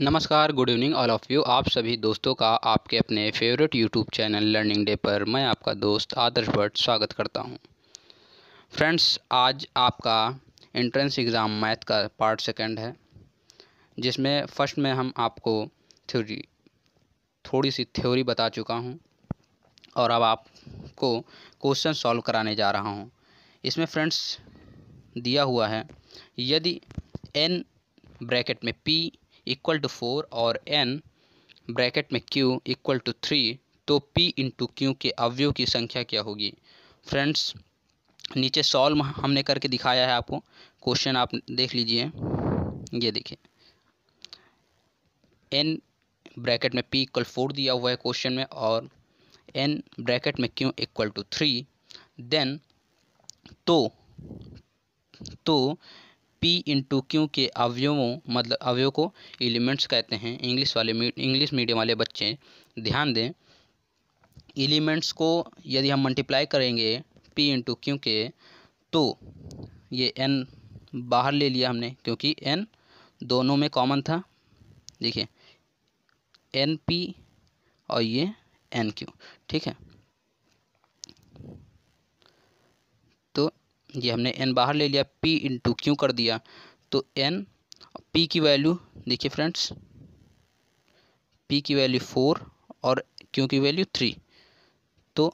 नमस्कार good evening all of you आप सभी दोस्तों का आपके अपने favourite YouTube channel learning day पर मैं आपका दोस्त आदर्श भट्ट स्वागत करता हूं फ्रेंड्स आज आपका एंट्रेंस एग्ज़ाम मैथ का पार्ट सेकंड है जिसमें फर्स्ट में हम आपको थ्योरी थोड़ी सी थ्योरी बता चुका हूं और अब आपको क्वेश्चन सॉल्व कराने जा रहा हूँ इसमें फ्रेंड्स दिया हुआ है यदि एन ब्रैकेट में पी इक्वल टू फोर और एन ब्रैकेट में क्यू इक्वल टू थ्री तो पी इंटू क्यू के अवयव की संख्या क्या होगी फ्रेंड्स नीचे सॉल्व हमने करके दिखाया है आपको क्वेश्चन आप देख लीजिए ये देखिए एन ब्रैकेट में पी इक्वल फोर दिया हुआ है क्वेश्चन में और एन ब्रैकेट में Q equal to three then तो तो पी इंटू क्यू के अवयवों मतलब अवयव को एलिमेंट्स कहते हैं इंग्लिश वाले इंग्लिश मीडियम वाले बच्चे ध्यान दें एलिमेंट्स को यदि हम मल्टीप्लाई करेंगे पी इंटू क्यू के तो ये एन बाहर ले लिया हमने क्योंकि एन दोनों में कॉमन था देखिए एन पी और ये एन क्यू ठीक है ये हमने एन बाहर ले लिया पी इंटू क्यू कर दिया तो एन पी की वैल्यू देखिए फ्रेंड्स पी की वैल्यू फोर और क्यू की वैल्यू थ्री तो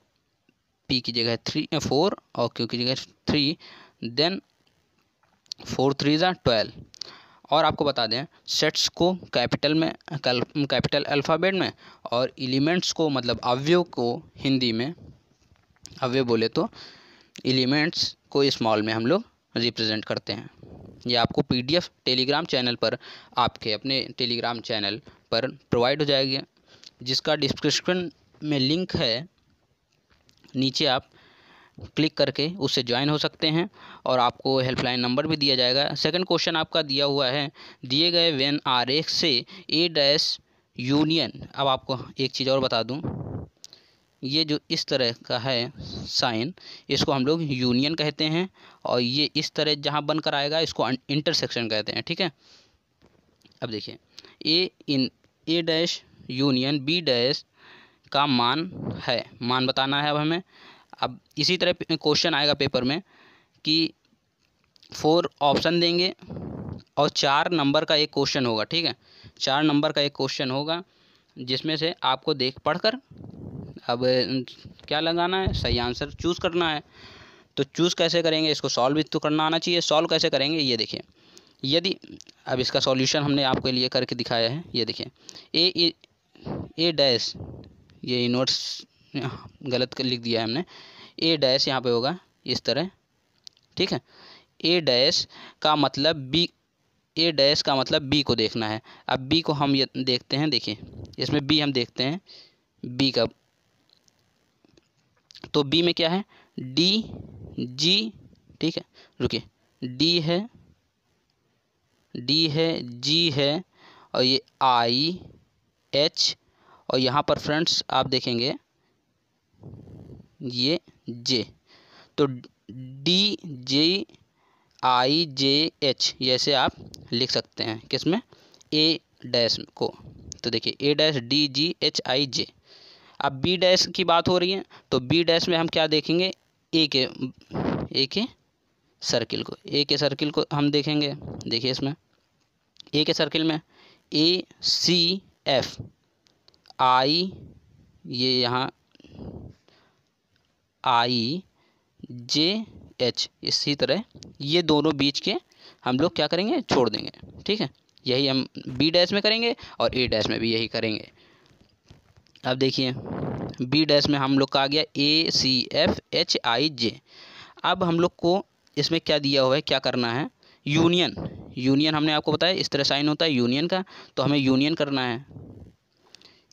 पी की जगह थ्री फोर और क्यू की जगह थ्री देन फोर थ्री ज़ा ट्वेल्व और आपको बता दें सेट्स को कैपिटल में कैपिटल अल्फ़ाबेट में और एलिमेंट्स को मतलब अवयव को हिंदी में अवय बोले तो एलिमेंट्स को स्मॉल में हम लोग रिप्रेजेंट करते हैं ये आपको पीडीएफ टेलीग्राम चैनल पर आपके अपने टेलीग्राम चैनल पर प्रोवाइड हो जाएगी जिसका डिस्क्रिप्शन में लिंक है नीचे आप क्लिक करके उससे ज्वाइन हो सकते हैं और आपको हेल्पलाइन नंबर भी दिया जाएगा सेकंड क्वेश्चन आपका दिया हुआ है दिए गए वेन आर एक्स से ए डैश यूनियन अब आपको एक चीज़ और बता दूं ये जो इस तरह का है साइन इसको हम लोग यूनियन कहते हैं और ये इस तरह जहाँ बनकर आएगा इसको इंटरसेक्शन कहते हैं ठीक है अब देखिए ए इन A dash union B dash का मान है मान बताना है अब हमें अब इसी तरह क्वेश्चन आएगा पेपर में कि फोर ऑप्शन देंगे और चार नंबर का एक क्वेश्चन होगा ठीक है चार नंबर का एक क्वेश्चन होगा जिसमें से आपको देख पढ़कर अब क्या लगाना है सही आंसर चूज़ करना है तो चूज़ कैसे करेंगे इसको सॉल्व भी तो करना आना चाहिए सॉल्व कैसे करेंगे ये देखिए यदि अब इसका सॉल्यूशन हमने आपके लिए करके दिखाया है ये देखिए ए ए डैश ये इनवर्स गलत कर लिख दिया है हमने ए डैश यहाँ पे होगा इस तरह ठीक है ए डैश का मतलब बी ए डैश का मतलब बी को देखना है अब बी को हम ये देखते हैं देखिए इसमें बी हम देखते हैं बी का तो बी में क्या है डी जी ठीक है रुकिए डी है डी है जी है और ये आई एच और यहाँ पर फ्रेंड्स आप देखेंगे ये जे तो डी जे आई जे एच ऐसे आप लिख सकते हैं किसमें ए डैश को तो देखिए A dash D G H I J अब बी डैश की बात हो रही है तो बी डैश में हम क्या देखेंगे ए के ए के सर्किल को ए के सर्किल को हम देखेंगे देखिए इसमें ए के सर्किल में ए सी एफ आई ये यहाँ आई जे एच इसी तरह ये दोनों बीच के हम लोग क्या करेंगे छोड़ देंगे ठीक है यही हम बी डैश में करेंगे और ए डैश में भी यही करेंगे अब देखिए बी डैश में हम लोग का आ गया ए C F H I J अब हम लोग को इसमें क्या दिया हुआ है क्या करना है यूनियन यूनियन हमने आपको बताया इस तरह साइन होता है यूनियन का तो हमें यूनियन करना है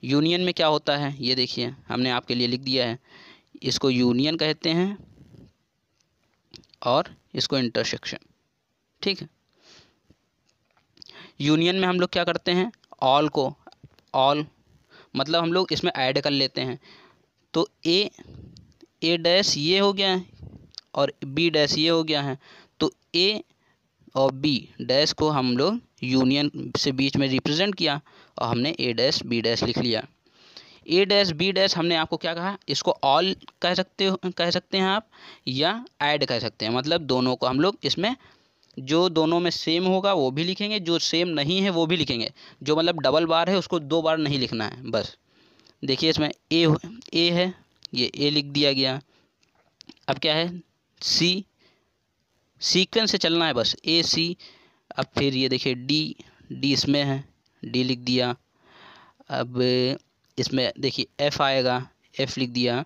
यूनियन में क्या होता है ये देखिए हमने आपके लिए लिख दिया है इसको यूनियन कहते हैं और इसको इंटरसेक्शन ठीक है यूनियन में हम लोग क्या करते हैं ऑल को ऑल मतलब हम लोग इसमें ऐड कर लेते हैं तो ए ए डैश ये हो गया है और बी डैश ये हो गया है तो ए और बी डैश को हम लोग यूनियन से बीच में रिप्रेजेंट किया और हमने ए डैश बी डैश लिख लिया ए डैश बी डैश हमने आपको क्या कहा इसको ऑल कह सकते हो कह सकते हैं आप या ऐड कह सकते हैं मतलब दोनों को हम लोग इसमें जो दोनों में सेम होगा वो भी लिखेंगे जो सेम नहीं है वो भी लिखेंगे जो मतलब डबल बार है उसको दो बार नहीं लिखना है बस देखिए इसमें ए ए है ये ए लिख दिया गया अब क्या है सी सीक्वेंस से चलना है बस ए सी अब फिर ये देखिए डी डी इसमें है डी लिख दिया अब इसमें देखिए एफ़ आएगा एफ़ लिख दिया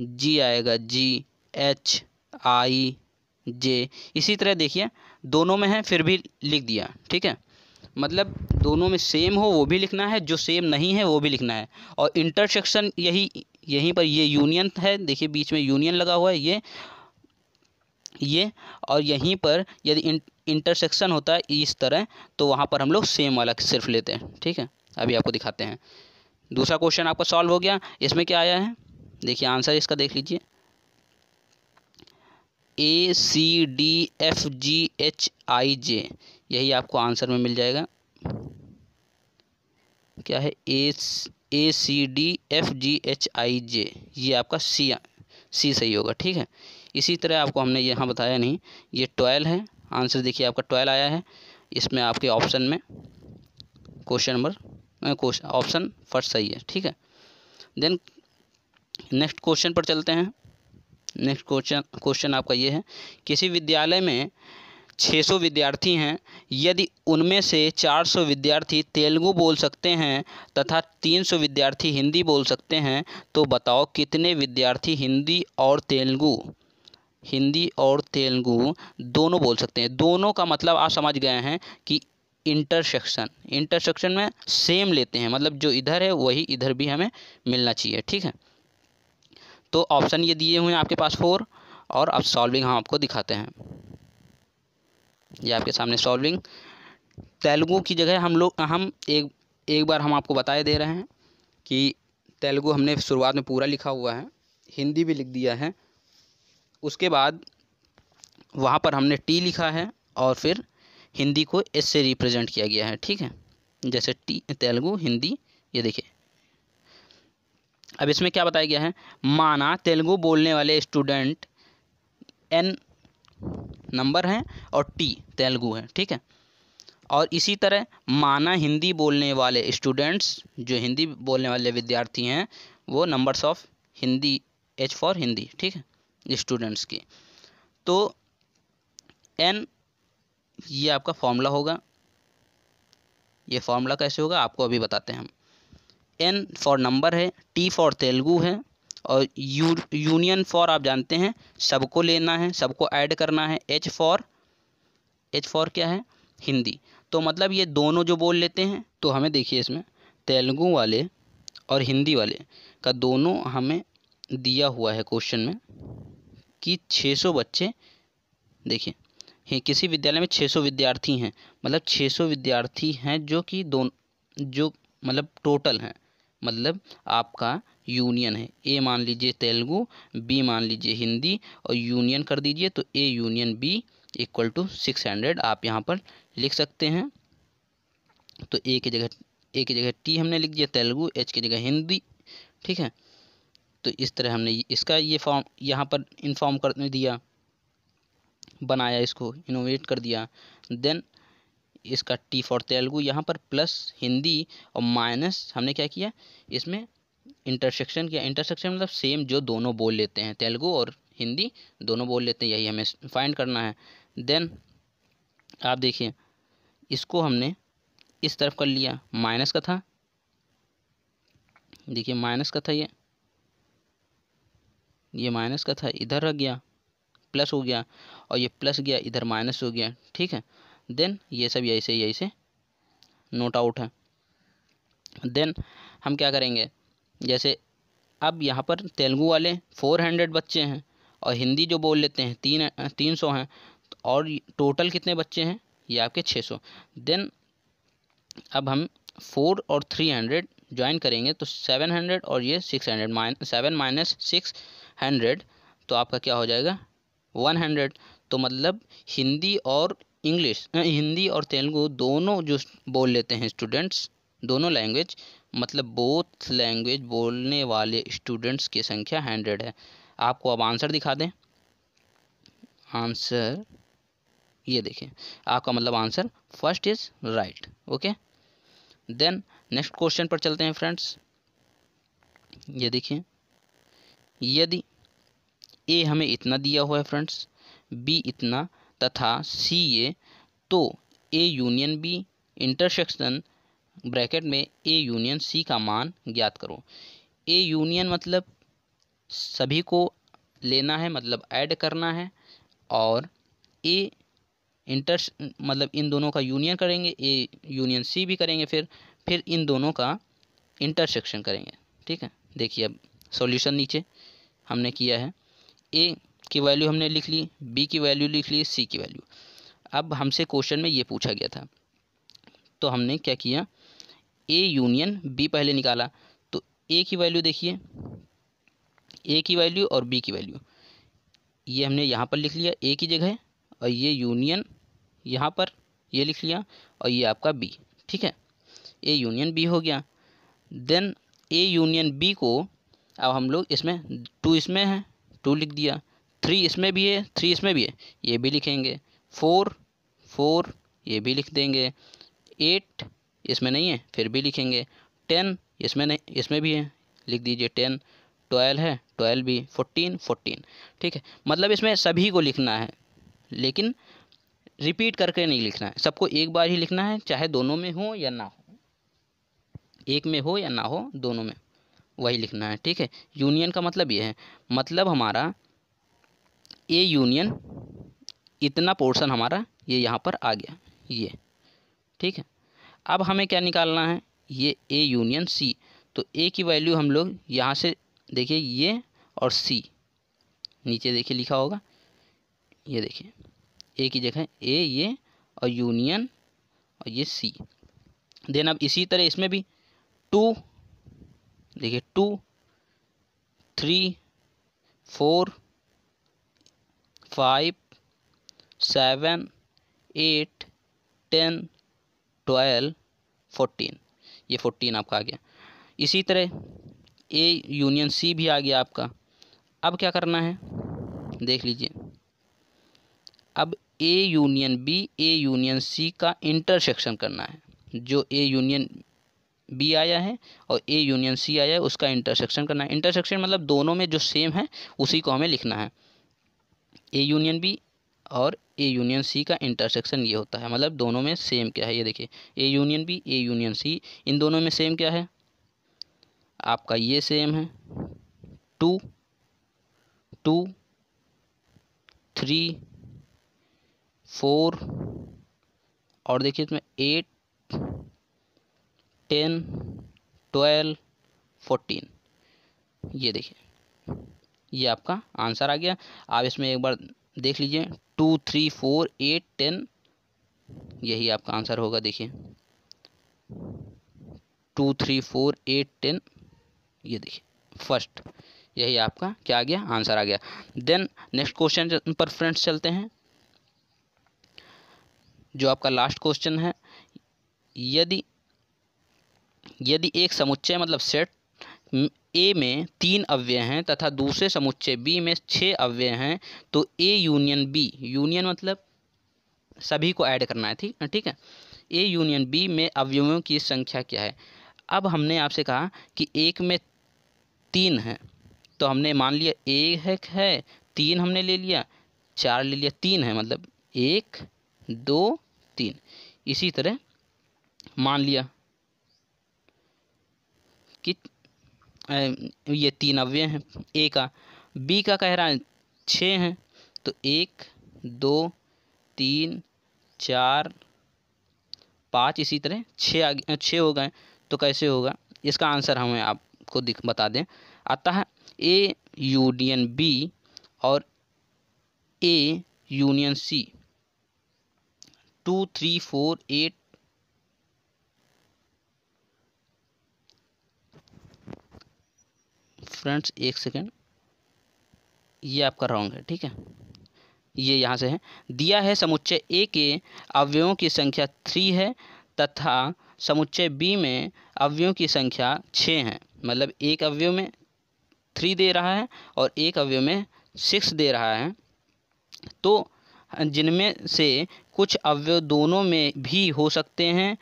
जी आएगा जी एच आई जे इसी तरह देखिए दोनों में है फिर भी लिख दिया ठीक है मतलब दोनों में सेम हो वो भी लिखना है जो सेम नहीं है वो भी लिखना है और इंटरसेक्शन यही यहीं पर ये यूनियन है देखिए बीच में यूनियन लगा हुआ है ये ये और यहीं पर यदि इंटरसेक्शन होता है इस तरह तो वहाँ पर हम लोग सेम वाला सिर्फ लेते हैं ठीक है अभी आपको दिखाते हैं दूसरा क्वेश्चन आपका सॉल्व हो गया इसमें क्या आया है देखिए आंसर इसका देख लीजिए A C D F G H I J यही आपको आंसर में मिल जाएगा क्या है A A C D F G H I J ये आपका सी सी सही होगा ठीक है इसी तरह आपको हमने यहाँ बताया नहीं ये ट्वेल्व है आंसर देखिए आपका ट्वेल्व आया है इसमें आपके ऑप्शन में question number question option first सही है ठीक है देन नेक्स्ट क्वेश्चन पर चलते हैं नेक्स्ट क्वेश्चन क्वेश्चन आपका ये है किसी विद्यालय में 600 विद्यार्थी हैं यदि उनमें से 400 विद्यार्थी तेलुगु बोल सकते हैं तथा 300 विद्यार्थी हिंदी बोल सकते हैं तो बताओ कितने विद्यार्थी हिंदी और तेलुगु हिंदी और तेलुगु दोनों बोल सकते हैं दोनों का मतलब आप समझ गए हैं कि इंटरसेक्शन इंटरसेक्शन में सेम लेते हैं मतलब जो इधर है वही इधर भी हमें मिलना चाहिए ठीक है तो ऑप्शन ये दिए हुए हैं आपके पास फोर और अब सॉल्विंग हम आपको दिखाते हैं ये आपके सामने सॉल्विंग तेलुगु की जगह हम लोग हम एक एक बार हम आपको बताए दे रहे हैं कि तेलुगु हमने शुरुआत में पूरा लिखा हुआ है हिंदी भी लिख दिया है उसके बाद वहाँ पर हमने टी लिखा है और फिर हिंदी को एस से रिप्रेजेंट किया गया है ठीक है जैसे टी तेलुगु हिंदी ये देखिए अब इसमें क्या बताया गया है माना तेलुगु बोलने वाले स्टूडेंट एन नंबर हैं और टी तेलुगु है ठीक है और इसी तरह माना हिंदी बोलने वाले स्टूडेंट्स जो हिंदी बोलने वाले विद्यार्थी हैं वो numbers of Hindi H for Hindi ठीक है स्टूडेंट्स की तो एन ये आपका फॉर्मूला होगा ये फॉर्मूला कैसे होगा आपको अभी बताते हैं हम एन फॉर नंबर है टी फॉर तेलुगु है और यू यूनियन फॉर आप जानते हैं सबको लेना है सबको ऐड करना है एच फॉर एच फॉर क्या है हिंदी तो मतलब ये दोनों जो बोल लेते हैं तो हमें देखिए इसमें तेलुगु वाले और हिंदी वाले का दोनों हमें दिया हुआ है क्वेश्चन में कि 600 बच्चे देखिए किसी विद्यालय में 600 विद्यार्थी हैं मतलब 600 विद्यार्थी हैं जो कि दोनों जो मतलब टोटल हैं मतलब आपका यूनियन है ए मान लीजिए तेलुगु बी मान लीजिए हिंदी और यूनियन कर दीजिए तो A union B equal to six hundred आप यहाँ पर लिख सकते हैं तो ए की जगह ए की जगह टी हमने लिख दिया तेलुगु एच की जगह हिंदी ठीक है तो इस तरह हमने इसका ये फॉर्म यहाँ पर इन्फॉर्म कर दिया बनाया इसको इनोवेट कर दिया देन इसका टी फॉर तेलुगु यहाँ पर प्लस हिंदी और माइनस हमने क्या किया इसमें इंटरसेक्शन किया इंटरसेक्शन मतलब सेम जो दोनों बोल लेते हैं तेलुगु और हिंदी दोनों बोल लेते हैं यही हमें फाइंड करना है देन आप देखिए इसको हमने इस तरफ कर लिया माइनस का था देखिए माइनस का था ये ये माइनस का था इधर रख गया प्लस हो गया और ये प्लस गया इधर माइनस हो गया ठीक है देन ये सब यही से यही से नोट आउट है देन हम क्या करेंगे जैसे अब यहाँ पर तेलुगु वाले फोर हंड्रेड बच्चे हैं और हिंदी जो बोल लेते हैं तीन तीन सौ हैं और टोटल कितने बच्चे हैं ये आपके छः सौ देन अब हम फोर और थ्री हंड्रेड ज्वाइन करेंगे तो सेवन हंड्रेड और ये six hundred minus seven minus six hundred तो आपका क्या हो जाएगा वन हंड्रेड तो मतलब हिंदी और इंग्लिश हिंदी और तेलुगु दोनों जो बोल लेते हैं स्टूडेंट्स दोनों लैंग्वेज मतलब बोथ लैंग्वेज बोलने वाले स्टूडेंट्स की संख्या हंड्रेड है आपको अब आंसर दिखा दें आंसर ये देखें आपका मतलब answer first is right okay then next question पर चलते हैं फ्रेंड्स ये देखिए यदि ए हमें इतना दिया हुआ है फ्रेंड्स बी इतना तथा सी ए तो A union B intersection bracket में ए यूनियन सी का मान ज्ञात करो ए यूनियन मतलब सभी को लेना है मतलब ऐड करना है और ए इंटर मतलब इन दोनों का यूनियन करेंगे ए यूनियन सी भी करेंगे फिर फिर इन दोनों का इंटरसेक्शन करेंगे ठीक है देखिए अब सॉल्यूशन नीचे हमने किया है ए की वैल्यू हमने लिख ली बी की वैल्यू लिख ली सी की वैल्यू अब हमसे क्वेश्चन में ये पूछा गया था तो हमने क्या किया ए यूनियन बी पहले निकाला तो ए की वैल्यू देखिए ए की वैल्यू और बी की वैल्यू ये हमने यहाँ पर लिख लिया ए की जगह और ये यूनियन यहाँ पर ये लिख लिया और ये आपका बी ठीक है ए यूनियन बी हो गया देन ए यूनियन बी को अब हम लोग इसमें टू इसमें है टू लिख दिया थ्री इसमें भी है थ्री इसमें भी है ये भी लिखेंगे फोर फोर ये भी लिख देंगे एट इसमें नहीं है फिर भी लिखेंगे टेन इसमें नहीं इसमें भी है लिख दीजिए टेन ट्वेल्व है ट्वेल्व भी फोर्टीन फोर्टीन ठीक है मतलब इसमें सभी को लिखना है लेकिन रिपीट करके नहीं लिखना है सबको एक बार ही लिखना है चाहे दोनों में हो या ना हो एक में हो या ना हो दोनों में वही लिखना है ठीक है यूनियन का मतलब ये है मतलब हमारा ए यूनियन इतना पोर्शन हमारा ये यहाँ पर आ गया ये ठीक है अब हमें क्या निकालना है ये ए यूनियन सी तो ए की वैल्यू हम लोग यहाँ से देखिए ये और सी नीचे देखिए लिखा होगा ये देखिए ए की जगह ए ये और यूनियन और ये सी देन अब इसी तरह इसमें भी टू देखिए two three four five seven eight ten twelve fourteen ये फोर्टीन आपका आ गया इसी तरह ए यूनियन सी भी आ गया आपका अब क्या करना है देख लीजिए अब A union B A union C का इंटरसेक्शन करना है जो ए यूनियन बी आया है और ए यूनियन सी आया है उसका इंटरसेक्शन करना है इंटरसेक्शन मतलब दोनों में जो सेम है उसी को हमें लिखना है ए यूनियन बी और ए यूनियन सी का इंटरसेक्शन ये होता है मतलब दोनों में सेम क्या है ये देखिए A union B A union C इन दोनों में सेम क्या है आपका ये सेम है टू टू थ्री फोर और देखिए इसमें एट टेन ट्वेल्व फोर्टीन ये देखिए ये आपका आंसर आ गया आप इसमें एक बार देख लीजिए two three four eight ten यही आपका आंसर होगा देखिए two three four eight ten ये देखिए फर्स्ट यही आपका क्या आ गया आंसर आ गया देन नेक्स्ट क्वेश्चन पर फ्रेंड्स चलते हैं जो आपका लास्ट क्वेश्चन है यदि यदि एक समुच्चय मतलब सेट ए में तीन अव्यय हैं तथा दूसरे समुच्चय बी में छः अव्यय हैं तो ए यूनियन बी यूनियन मतलब सभी को ऐड करना है ठीक ठीक है ए यूनियन बी में अवयवों की संख्या क्या है अब हमने आपसे कहा कि एक में तीन है तो हमने मान लिया एक है तीन हमने ले लिया चार ले लिया तीन है मतलब एक दो तीन इसी तरह मान लिया कि ये तीन अव्यय हैं ए का बी का कह रहा है छः हैं तो एक दो तीन चार पाँच इसी तरह छः छः हो गए तो कैसे होगा इसका आंसर हमें आपको दिख बता दें अतः ए यूनियन बी और A union C two three four eight friends एक सेकेंड ये आपका रॉन्ग है ठीक है ये यहाँ से है दिया है समुच्चय ए के अवयवों की संख्या थ्री है तथा समुच्चय बी में अवयवों की संख्या छः है मतलब एक अवयव में थ्री दे रहा है और एक अवयव में सिक्स दे रहा है तो जिनमें से कुछ अवयव दोनों में भी हो सकते हैं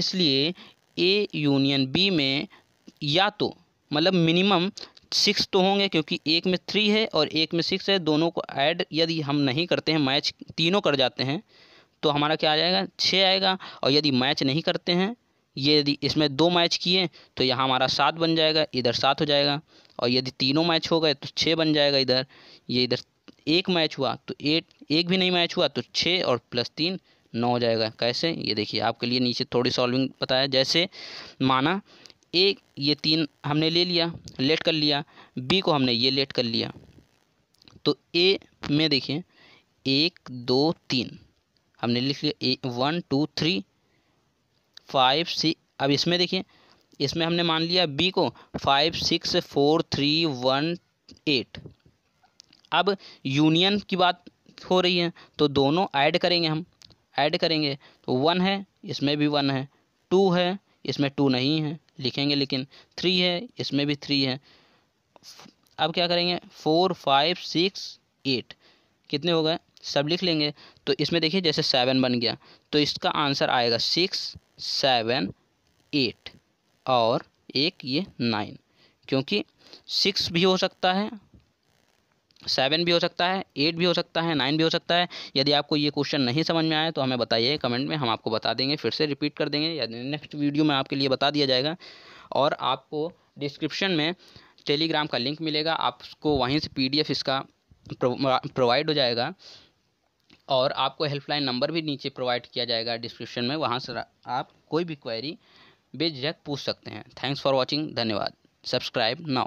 इसलिए ए यूनियन बी में या तो मतलब मिनिमम सिक्स तो होंगे क्योंकि एक में थ्री है और एक में सिक्स है दोनों को ऐड यदि हम नहीं करते हैं मैच तीनों कर जाते हैं तो हमारा क्या आ जाएगा छः आएगा और यदि मैच नहीं करते हैं ये यदि इसमें दो मैच किए तो यहाँ हमारा सात बन जाएगा इधर सात हो जाएगा और यदि तीनों मैच हो गए तो छः बन जाएगा इधर ये इधर एक मैच हुआ तो एट एक भी नहीं मैच हुआ तो छः और प्लस तीन नौ हो जाएगा कैसे ये देखिए आपके लिए नीचे थोड़ी सॉल्विंग बताया जैसे माना ए ये तीन हमने ले लिया लेट कर लिया बी को हमने ये लेट कर लिया तो ए में देखिए एक दो तीन हमने लिख लिया A one two three five six अब इसमें देखिए इसमें हमने मान लिया बी को five six four three one eight अब यूनियन की बात हो रही है तो दोनों ऐड करेंगे हम ऐड करेंगे तो वन है इसमें भी वन है टू है इसमें टू नहीं है लिखेंगे लेकिन थ्री है इसमें भी थ्री है अब क्या करेंगे फोर फाइव सिक्स एट कितने हो गए सब लिख लेंगे तो इसमें देखिए जैसे सेवन बन गया तो इसका आंसर आएगा सिक्स सेवन एट और एक ये नाइन क्योंकि सिक्स भी हो सकता है सेवन भी हो सकता है एट भी हो सकता है नाइन भी हो सकता है यदि आपको ये क्वेश्चन नहीं समझ में आया तो हमें बताइए कमेंट में हम आपको बता देंगे फिर से रिपीट कर देंगे या नेक्स्ट वीडियो में आपके लिए बता दिया जाएगा और आपको डिस्क्रिप्शन में टेलीग्राम का लिंक मिलेगा आपको वहीं से पी इसका प्रोवाइड हो जाएगा और आपको हेल्पलाइन नंबर भी नीचे प्रोवाइड किया जाएगा डिस्क्रिप्शन में वहाँ से आप कोई भी क्वेरी बेझक पूछ सकते हैं थैंक्स फॉर वॉचिंग धन्यवाद सब्सक्राइब नाउ